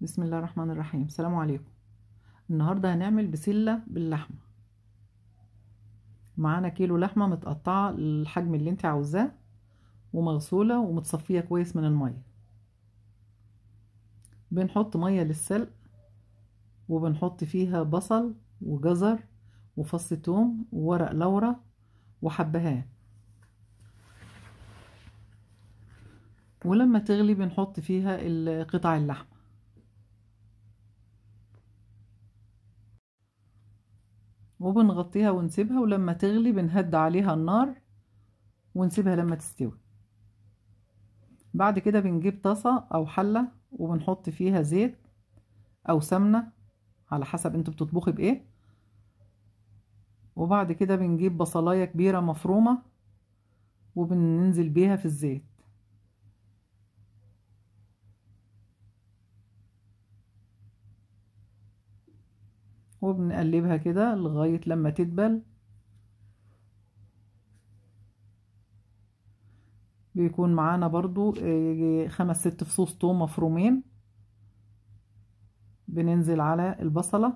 بسم الله الرحمن الرحيم السلام عليكم النهاردة هنعمل بسلة باللحمة معانا كيلو لحمة متقطعة الحجم اللي انت عاوزاه ومغسولة ومتصفية كويس من المية بنحط مية للسلق وبنحط فيها بصل وجزر وفص توم وورق لورا وحبهان ولما تغلي بنحط فيها قطع اللحمه وبنغطيها ونسيبها ولما تغلي بنهد عليها النار ونسيبها لما تستوي بعد كده بنجيب طاسة أو حلة وبنحط فيها زيت أو سمنة على حسب انتوا بتطبخي بإيه وبعد كده بنجيب بصلاية كبيرة مفرومة وبننزل بيها في الزيت وبنقلبها كده لغاية لما تدبل بيكون معانا برضو آه، خمس ست فصوص توم مفرومين بننزل على البصلة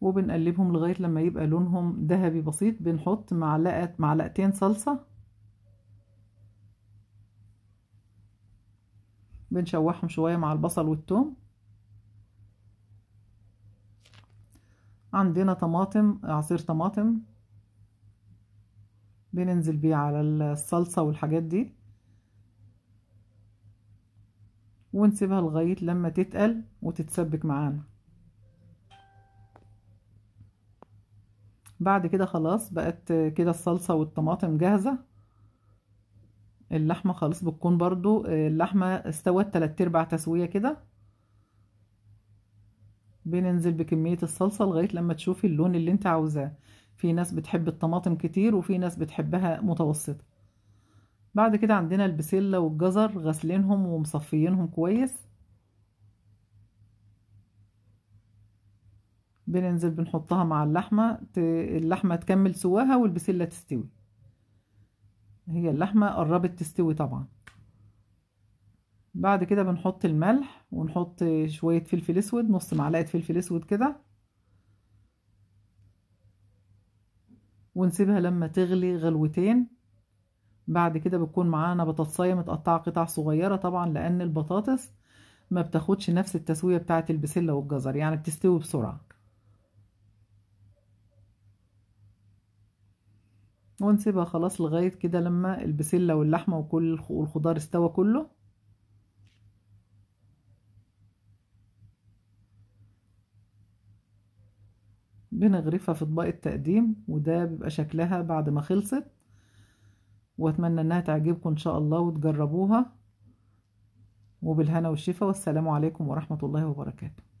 وبنقلبهم لغاية لما يبقى لونهم ذهبي بسيط بنحط معلقة معلقتين صلصة بنشوحهم شوية مع البصل والثوم عندنا طماطم عصير طماطم بننزل بيه على الصلصة والحاجات دي ونسيبها لغاية لما تتقل وتتسبك معانا بعد كده خلاص بقت كده الصلصة والطماطم جاهزة اللحمة خالص بتكون برضو آه، اللحمة استوت تلات ارباع تسوية كده بننزل بكمية الصلصة لغاية لما تشوفي اللون اللي انت عاوزاه في ناس بتحب الطماطم كتير وفي ناس بتحبها متوسطة بعد كده عندنا البسلة والجزر غسلينهم ومصفينهم كويس بننزل بنحطها مع اللحمة اللحمة تكمل سواها والبسلة تستوي هي اللحمة قربت تستوي طبعا بعد كده بنحط الملح ونحط شوية فلفل اسود نص معلقة فلفل اسود كده ونسيبها لما تغلي غلوتين بعد كده بتكون معانا بطاطساية متقطعة قطع صغيرة طبعا لأن البطاطس ما بتاخدش نفس التسوية بتاعة البسلة والجزر يعني بتستوي بسرعة ونسيبها خلاص لغاية كده لما البسلة واللحمة وكل الخضار استوى كله بنغرفها في طبق التقديم وده بيبقى شكلها بعد ما خلصت واتمنى انها تعجبكم ان شاء الله وتجربوها وبالهنا والشفا والسلام عليكم ورحمة الله وبركاته